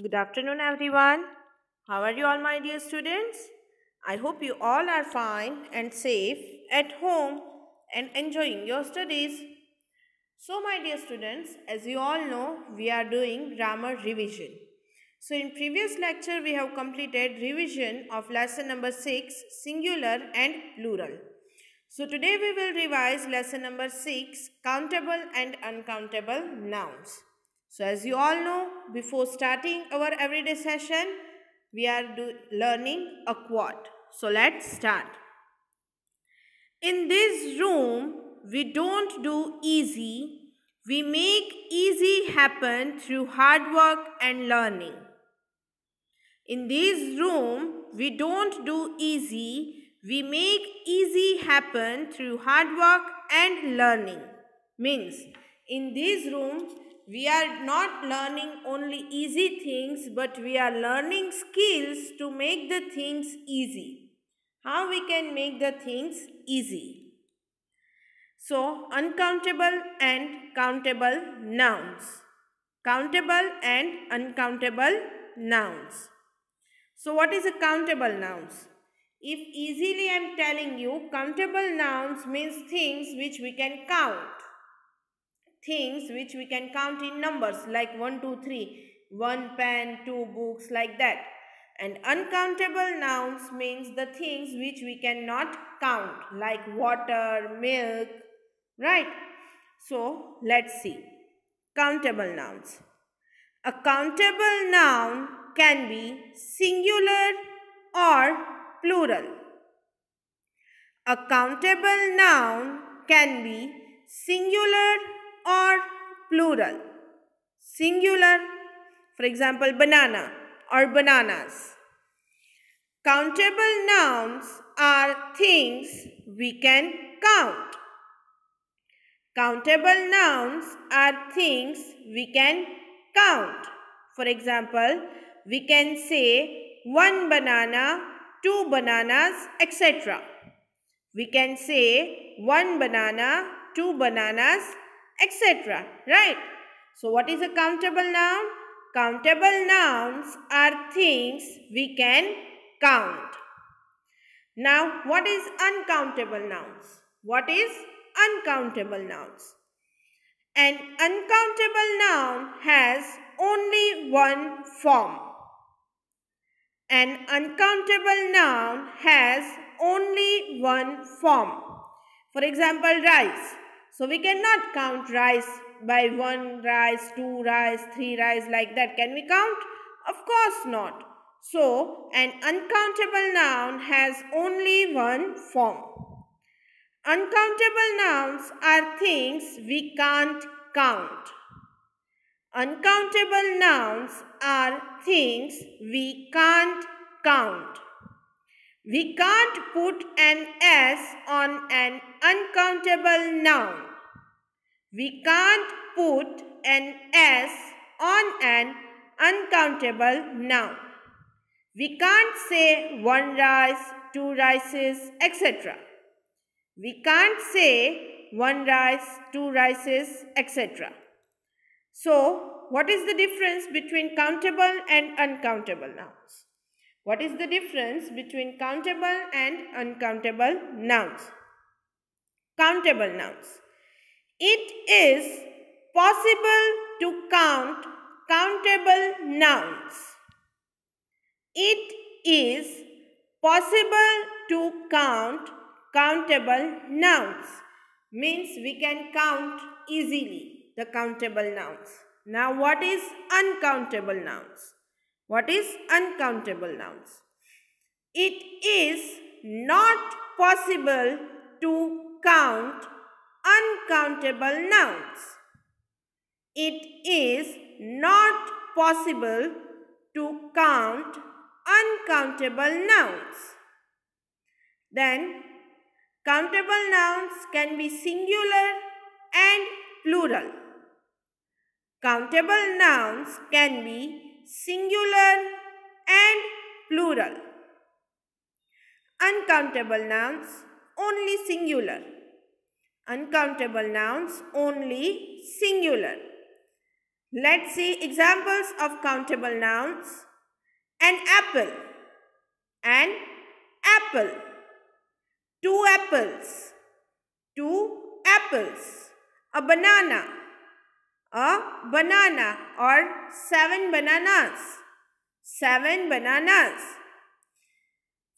Good afternoon everyone. How are you all my dear students? I hope you all are fine and safe at home and enjoying your studies. So my dear students, as you all know, we are doing grammar revision. So in previous lecture, we have completed revision of lesson number 6, singular and plural. So today we will revise lesson number 6, countable and uncountable nouns. So as you all know, before starting our everyday session, we are do, learning a quad. So let's start. In this room, we don't do easy. We make easy happen through hard work and learning. In this room, we don't do easy. We make easy happen through hard work and learning. Means, in this room, we are not learning only easy things, but we are learning skills to make the things easy. How we can make the things easy. So, uncountable and countable nouns. Countable and uncountable nouns. So, what is a countable nouns? If easily I am telling you, countable nouns means things which we can count things which we can count in numbers like 1, 2, 3, 1 pen, 2 books like that. And uncountable nouns means the things which we cannot count like water, milk, right? So let's see. Countable nouns. A countable noun can be singular or plural. A countable noun can be singular or plural. Singular, for example, banana or bananas. Countable nouns are things we can count. Countable nouns are things we can count. For example, we can say one banana, two bananas, etc. We can say one banana, two bananas, etc. Right? So, what is a countable noun? Countable nouns are things we can count. Now, what is uncountable nouns? What is uncountable nouns? An uncountable noun has only one form. An uncountable noun has only one form. For example, rice. So we cannot count rice by one rice, two rice, three rice like that. Can we count? Of course not. So an uncountable noun has only one form. Uncountable nouns are things we can't count. Uncountable nouns are things we can't count. We can't put an S on an uncountable noun. We can't put an S on an uncountable noun. We can't say one rice, two rices, etc. We can't say one rice, two rices, etc. So, what is the difference between countable and uncountable nouns? What is the difference between countable and uncountable nouns? countable nouns. It is possible to count countable nouns. It is possible to count countable nouns means we can count easily the countable nouns. Now what is uncountable nouns? What is uncountable nouns? It is not possible to count uncountable nouns. It is not possible to count uncountable nouns. Then countable nouns can be singular and plural. Countable nouns can be singular and plural. Uncountable nouns only singular. Uncountable nouns only singular. Let's see examples of countable nouns. An apple. An apple. Two apples. Two apples. A banana. A banana or seven bananas. Seven bananas.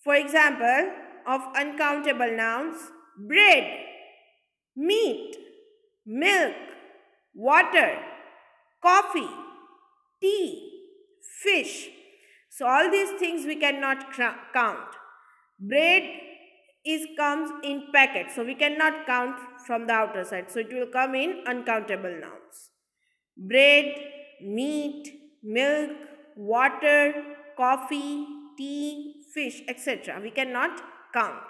For example, of uncountable nouns bread, meat, milk, water, coffee, tea, fish. So all these things we cannot count. Bread is comes in packets. So we cannot count from the outer side. So it will come in uncountable nouns. Bread, meat, milk, water, coffee, tea, fish, etc. We cannot count.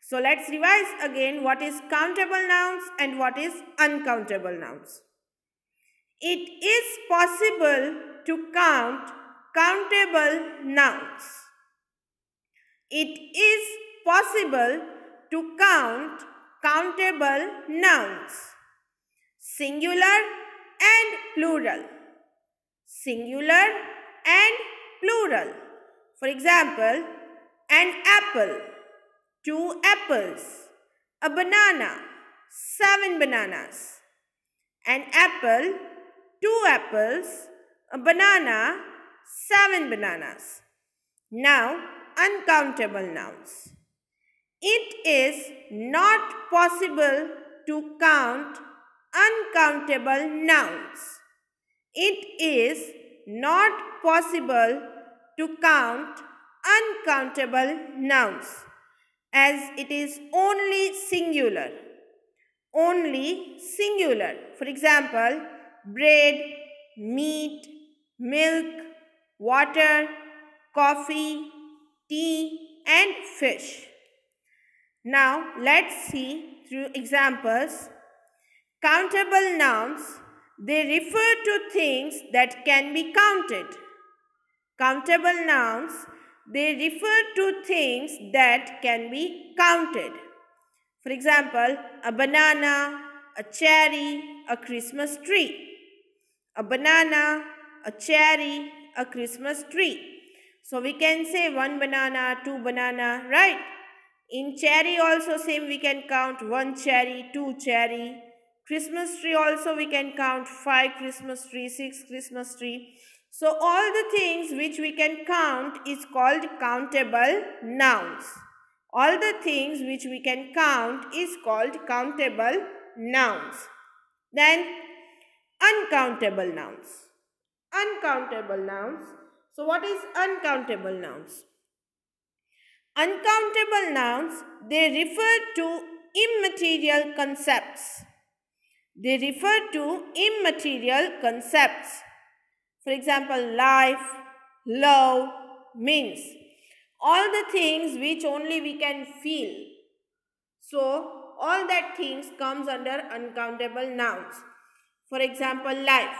So let's revise again what is countable nouns and what is uncountable nouns. It is possible to count countable nouns. It is possible to count countable nouns. Singular and plural. Singular and plural. For example, an apple two apples, a banana, seven bananas, an apple, two apples, a banana, seven bananas. Now, uncountable nouns. It is not possible to count uncountable nouns. It is not possible to count uncountable nouns as it is only singular. Only singular. For example, bread, meat, milk, water, coffee, tea and fish. Now let's see through examples. Countable nouns, they refer to things that can be counted. Countable nouns they refer to things that can be counted. For example, a banana, a cherry, a Christmas tree. A banana, a cherry, a Christmas tree. So we can say one banana, two banana, right? In cherry also same we can count one cherry, two cherry. Christmas tree also we can count five Christmas tree, six Christmas tree. So all the things which we can count is called countable nouns. All the things which we can count is called countable nouns. Then uncountable nouns. Uncountable nouns. So what is uncountable nouns? Uncountable nouns, they refer to immaterial concepts. They refer to immaterial concepts for example, life, love, means. All the things which only we can feel. So, all that things comes under uncountable nouns. For example, life.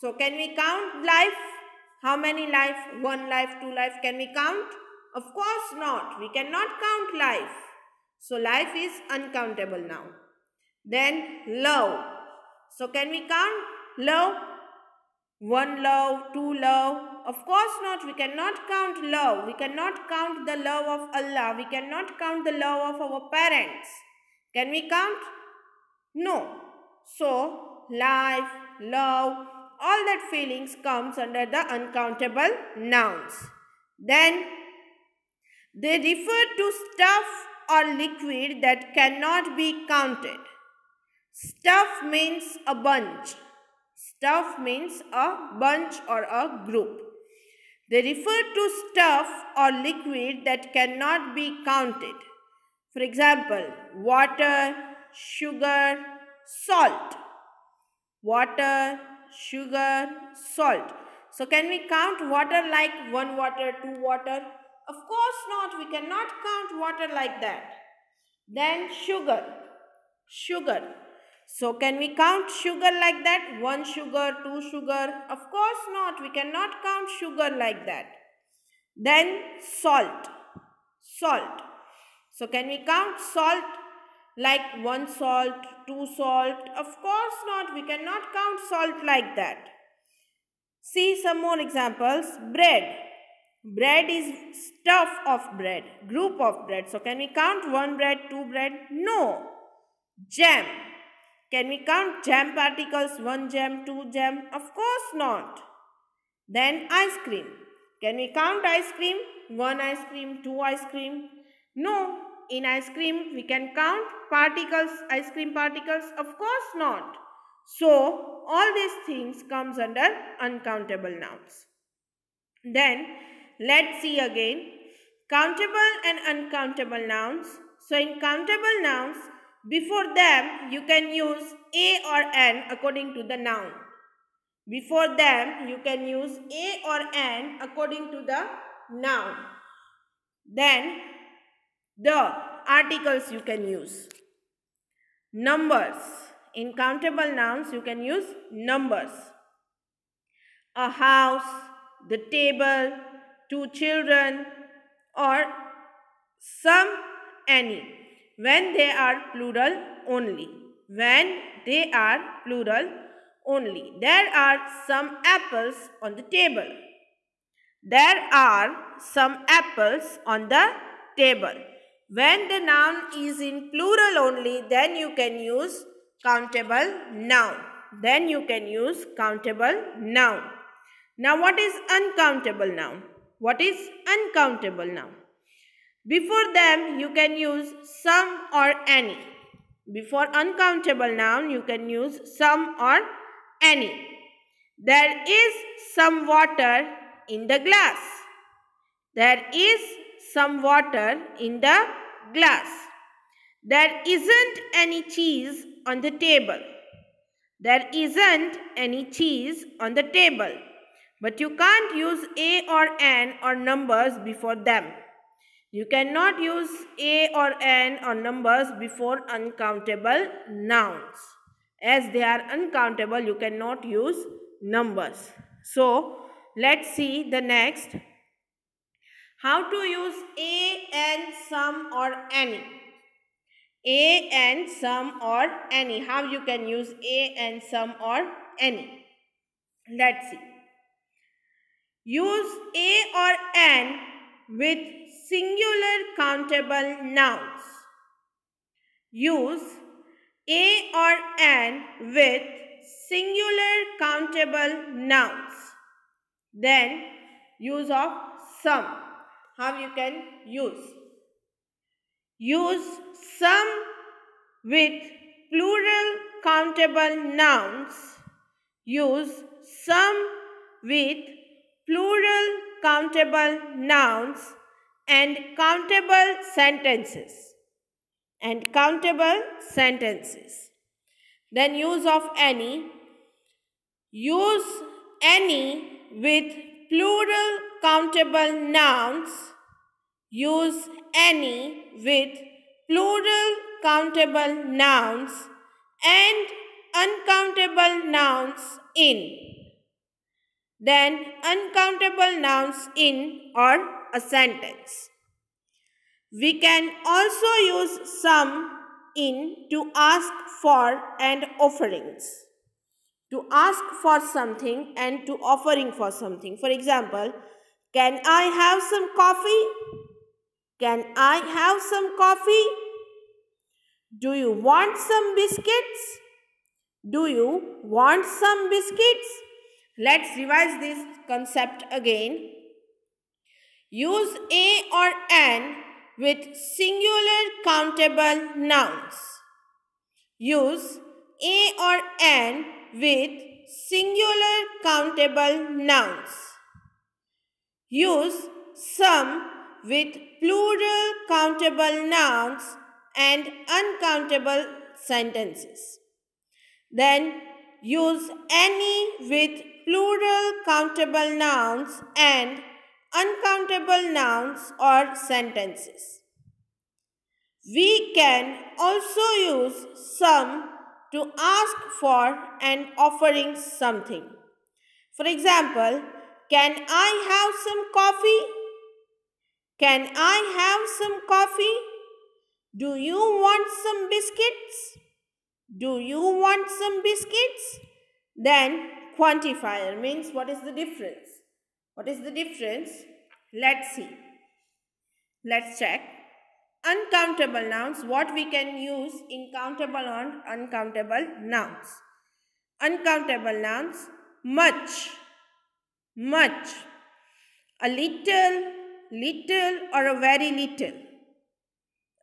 So, can we count life? How many life? One life, two life. Can we count? Of course not. We cannot count life. So, life is uncountable noun. Then, love. So, can we count love? One love, two love. Of course not. We cannot count love. We cannot count the love of Allah. We cannot count the love of our parents. Can we count? No. So, life, love, all that feelings comes under the uncountable nouns. Then, they refer to stuff or liquid that cannot be counted. Stuff means a bunch. Stuff means a bunch or a group. They refer to stuff or liquid that cannot be counted. For example, water, sugar, salt. Water, sugar, salt. So can we count water like one water, two water? Of course not. We cannot count water like that. Then sugar. Sugar. So can we count sugar like that? One sugar, two sugar? Of course not. We cannot count sugar like that. Then salt. Salt. So can we count salt like one salt, two salt? Of course not. We cannot count salt like that. See some more examples. Bread. Bread is stuff of bread, group of bread. So can we count one bread, two bread? No. Jam can we count jam particles? 1 jam, 2 jam? Of course not. Then ice cream. Can we count ice cream? 1 ice cream, 2 ice cream? No. In ice cream, we can count particles, ice cream particles? Of course not. So, all these things comes under uncountable nouns. Then, let's see again. Countable and uncountable nouns. So, in countable nouns, before them, you can use a or an according to the noun. Before them, you can use a or an according to the noun. Then, the articles you can use. Numbers. In countable nouns, you can use numbers. A house, the table, two children, or some, any when they are plural only. When they are plural only. There are some apples on the table. There are some apples on the table. When the noun is in plural only, then you can use countable noun. Then you can use countable noun. Now, what is uncountable noun? What is uncountable noun? Before them, you can use some or any. Before uncountable noun, you can use some or any. There is some water in the glass. There is some water in the glass. There isn't any cheese on the table. There isn't any cheese on the table. But you can't use a or an or numbers before them. You cannot use a or an or numbers before uncountable nouns. As they are uncountable, you cannot use numbers. So, let's see the next. How to use a and some or any. A and some or any. How you can use a and some or any. Let's see. Use a or an with singular countable nouns. Use a or an with singular countable nouns. Then use of some. How you can use? Use some with plural countable nouns. Use some with plural countable nouns and countable sentences and countable sentences then use of any use any with plural countable nouns use any with plural countable nouns and uncountable nouns in then uncountable nouns in or a sentence. We can also use some in to ask for and offerings. To ask for something and to offering for something. For example, can I have some coffee? Can I have some coffee? Do you want some biscuits? Do you want some biscuits? Let's revise this concept again. Use a or an with singular countable nouns. Use a or an with singular countable nouns. Use some with plural countable nouns and uncountable sentences. Then use any with plural countable nouns and uncountable nouns or sentences. We can also use some to ask for and offering something. For example, can I have some coffee? Can I have some coffee? Do you want some biscuits? Do you want some biscuits? Then quantifier means what is the difference? What is the difference? Let's see. Let's check. Uncountable nouns, what we can use in countable and uncountable nouns. Uncountable nouns, much, much, a little, little or a very little.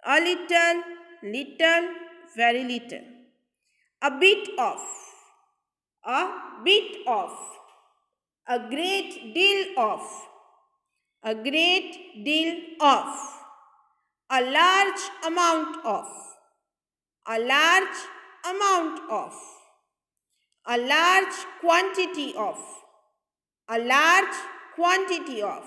A little, little, very little. A bit of, a bit of a great deal of, a great deal of, a large amount of, a large amount of, a large quantity of, a large quantity of.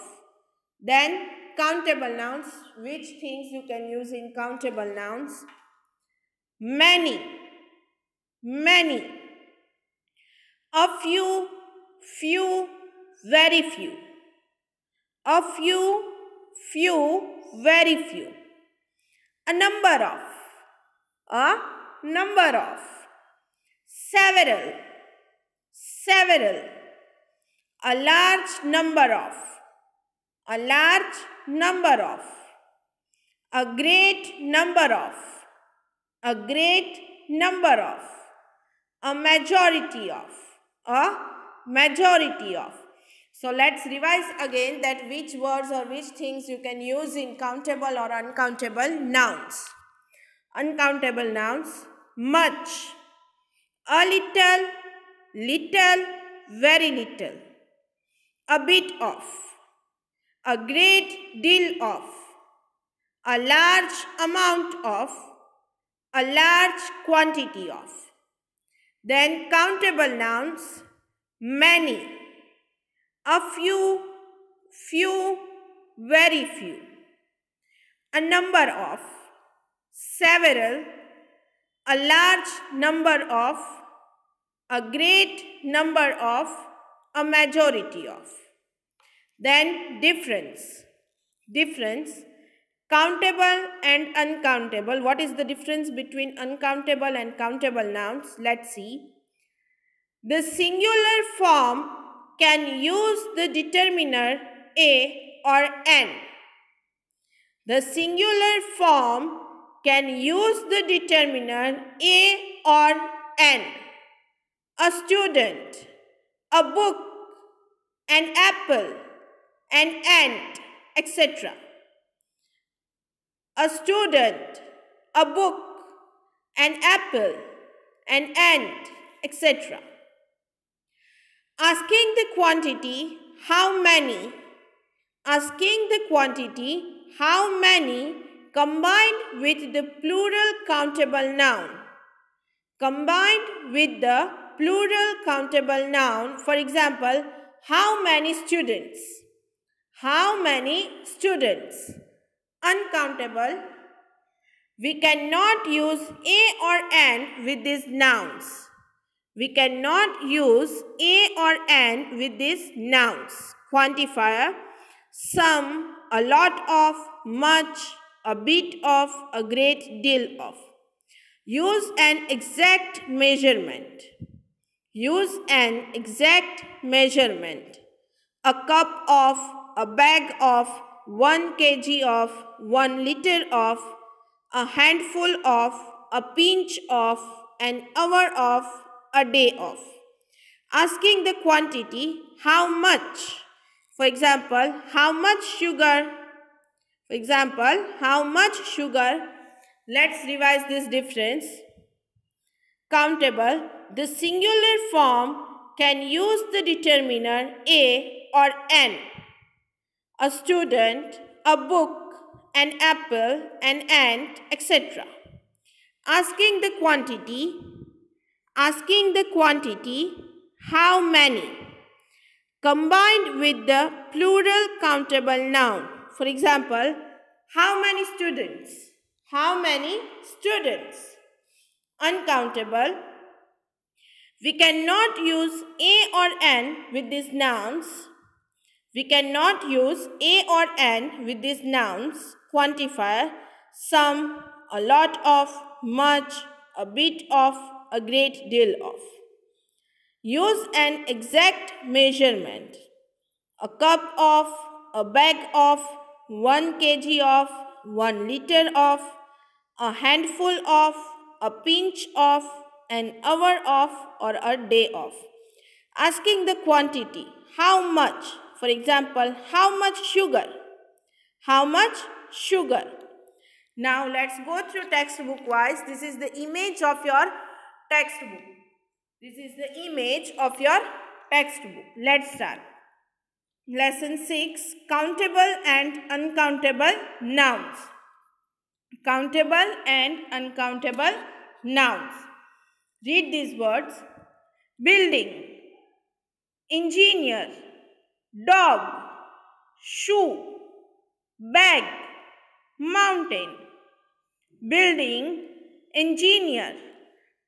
Then countable nouns, which things you can use in countable nouns? Many, many, a few few, very few. A few, few, very few. A number of, a number of. Several, several. A large number of, a large number of. A great number of, a great number of. A majority of, a majority of. So let's revise again that which words or which things you can use in countable or uncountable nouns. Uncountable nouns, much, a little, little, very little, a bit of, a great deal of, a large amount of, a large quantity of. Then countable nouns, many, a few, few, very few, a number of, several, a large number of, a great number of, a majority of. Then difference. Difference. Countable and uncountable. What is the difference between uncountable and countable nouns? Let's see. The singular form can use the determiner a or n. The singular form can use the determiner a or n. A student, a book, an apple, an ant, etc. A student, a book, an apple, an ant, etc. Asking the quantity, how many? Asking the quantity, how many combined with the plural countable noun. Combined with the plural countable noun, for example, how many students? How many students? Uncountable. We cannot use a or an with these nouns. We cannot use a or an with these nouns. Quantifier, some, a lot of, much, a bit of, a great deal of. Use an exact measurement. Use an exact measurement. A cup of, a bag of, 1 kg of, 1 liter of, a handful of, a pinch of, an hour of, a day off. Asking the quantity, how much? For example, how much sugar? For example, how much sugar? Let's revise this difference. Countable, the singular form can use the determiner a or an. A student, a book, an apple, an ant, etc. Asking the quantity, asking the quantity how many combined with the plural countable noun. For example, how many students? How many students? Uncountable. We cannot use a or n with these nouns. We cannot use a or n with these nouns. Quantifier, some, a lot of, much, a bit of, a great deal of. Use an exact measurement. A cup of, a bag of, 1 kg of, 1 liter of, a handful of, a pinch of, an hour of, or a day of. Asking the quantity, how much? For example, how much sugar? How much sugar? Now let's go through textbook wise. This is the image of your textbook. This is the image of your textbook. Let's start. Lesson 6 Countable and Uncountable Nouns. Countable and uncountable nouns. Read these words. Building, engineer, dog, shoe, bag, mountain. Building, engineer,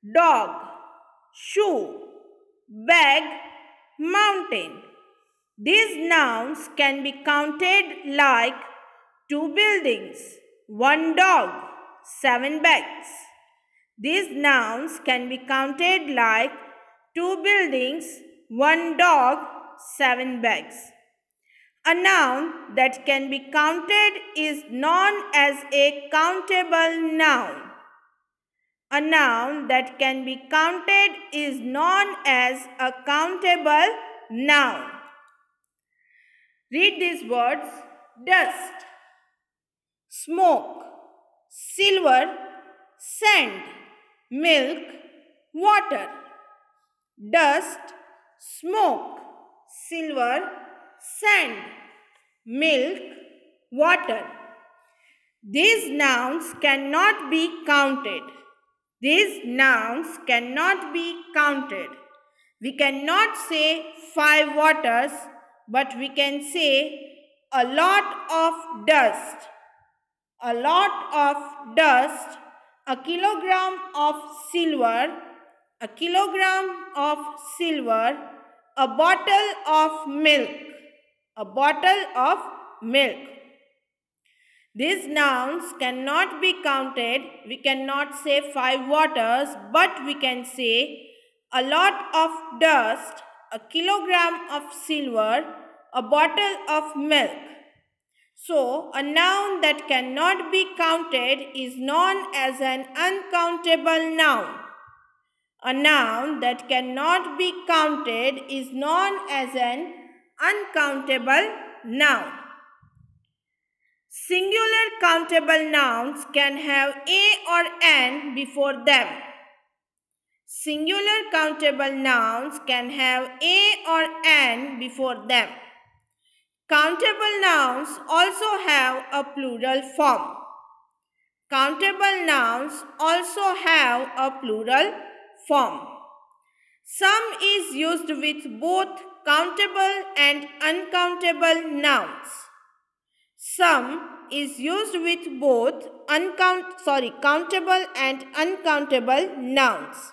dog, shoe, bag, mountain. These nouns can be counted like two buildings, one dog, seven bags. These nouns can be counted like two buildings, one dog, seven bags. A noun that can be counted is known as a countable noun. A noun that can be counted is known as a countable noun. Read these words. Dust, smoke, silver, sand, milk, water. Dust, smoke, silver, sand, milk, water. These nouns cannot be counted. These nouns cannot be counted. We cannot say five waters, but we can say a lot of dust. A lot of dust, a kilogram of silver, a kilogram of silver, a bottle of milk, a bottle of milk. These nouns cannot be counted. We cannot say five waters, but we can say a lot of dust, a kilogram of silver, a bottle of milk. So, a noun that cannot be counted is known as an uncountable noun. A noun that cannot be counted is known as an uncountable noun. Singular countable nouns can have a or an before them. Singular countable nouns can have a or an before them. Countable nouns also have a plural form. Countable nouns also have a plural form. Sum is used with both countable and uncountable nouns. Sum is used with both uncount sorry countable and uncountable nouns.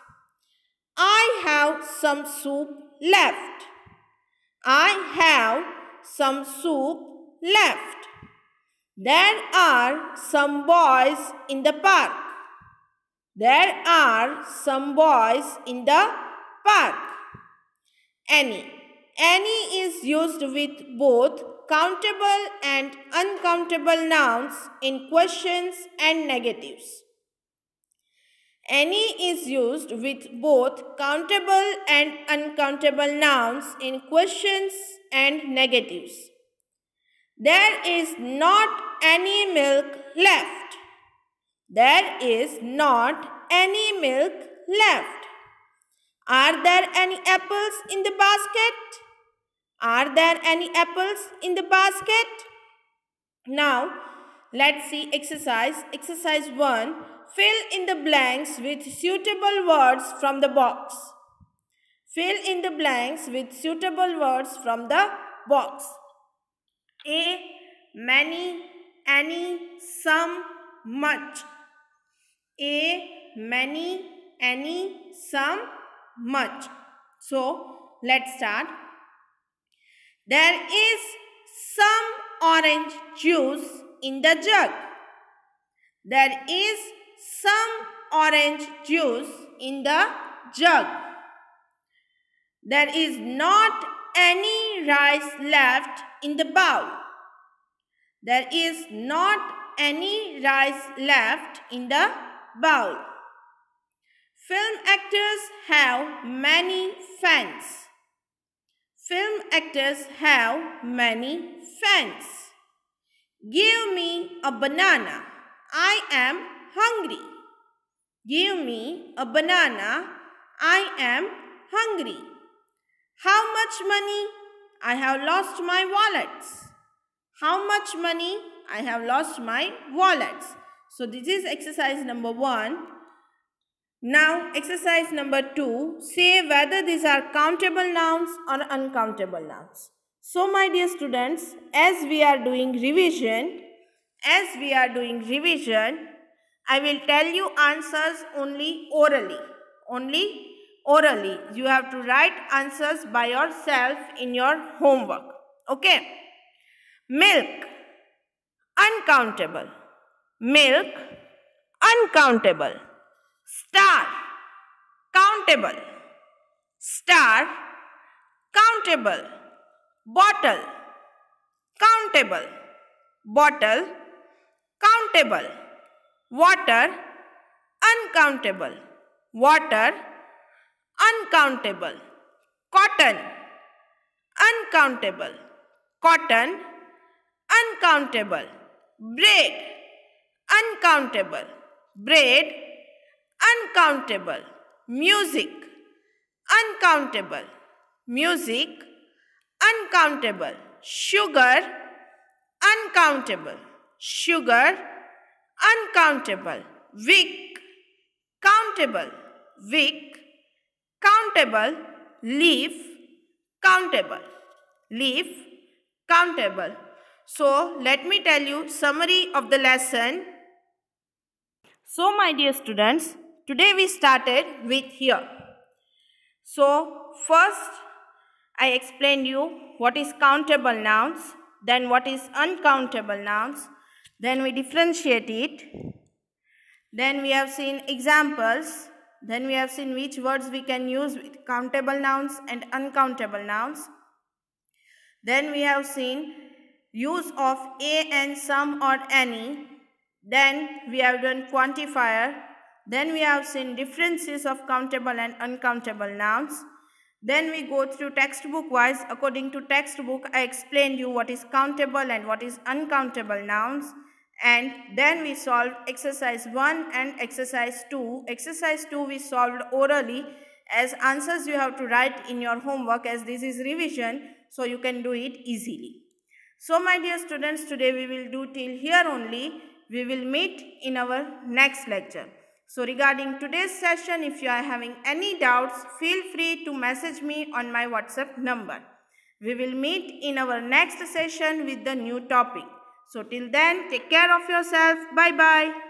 I have some soup left. I have some soup left. There are some boys in the park. There are some boys in the park. Any. Any is used with both countable and uncountable nouns in questions and negatives. Any is used with both countable and uncountable nouns in questions and negatives. There is not any milk left. There is not any milk left. Are there any apples in the basket? Are there any apples in the basket? Now, let's see exercise. Exercise 1. Fill in the blanks with suitable words from the box. Fill in the blanks with suitable words from the box. A. Many, any, some, much. A. Many, any, some, much. So, let's start. There is some orange juice in the jug. There is some orange juice in the jug. There is not any rice left in the bowl. There is not any rice left in the bowl. Film actors have many fans. Film actors have many fans. Give me a banana. I am hungry. Give me a banana. I am hungry. How much money? I have lost my wallets. How much money? I have lost my wallets. So this is exercise number one. Now exercise number 2, say whether these are countable nouns or uncountable nouns. So my dear students, as we are doing revision, as we are doing revision, I will tell you answers only orally, only orally. You have to write answers by yourself in your homework. Okay. Milk, uncountable. Milk, uncountable star countable star countable bottle countable bottle countable water uncountable water uncountable cotton uncountable cotton uncountable bread uncountable bread uncountable music uncountable music uncountable sugar uncountable sugar uncountable wick countable wick countable leaf countable leaf countable so let me tell you summary of the lesson so my dear students Today we started with here. So first I explained you what is countable nouns, then what is uncountable nouns, then we differentiate it, then we have seen examples, then we have seen which words we can use with countable nouns and uncountable nouns. Then we have seen use of a and some or any. Then we have done quantifier then we have seen differences of countable and uncountable nouns. Then we go through textbook wise. According to textbook, I explained you what is countable and what is uncountable nouns. And then we solved exercise 1 and exercise 2. Exercise 2 we solved orally as answers you have to write in your homework as this is revision so you can do it easily. So my dear students today we will do till here only. We will meet in our next lecture. So regarding today's session, if you are having any doubts, feel free to message me on my WhatsApp number. We will meet in our next session with the new topic. So till then, take care of yourself. Bye-bye.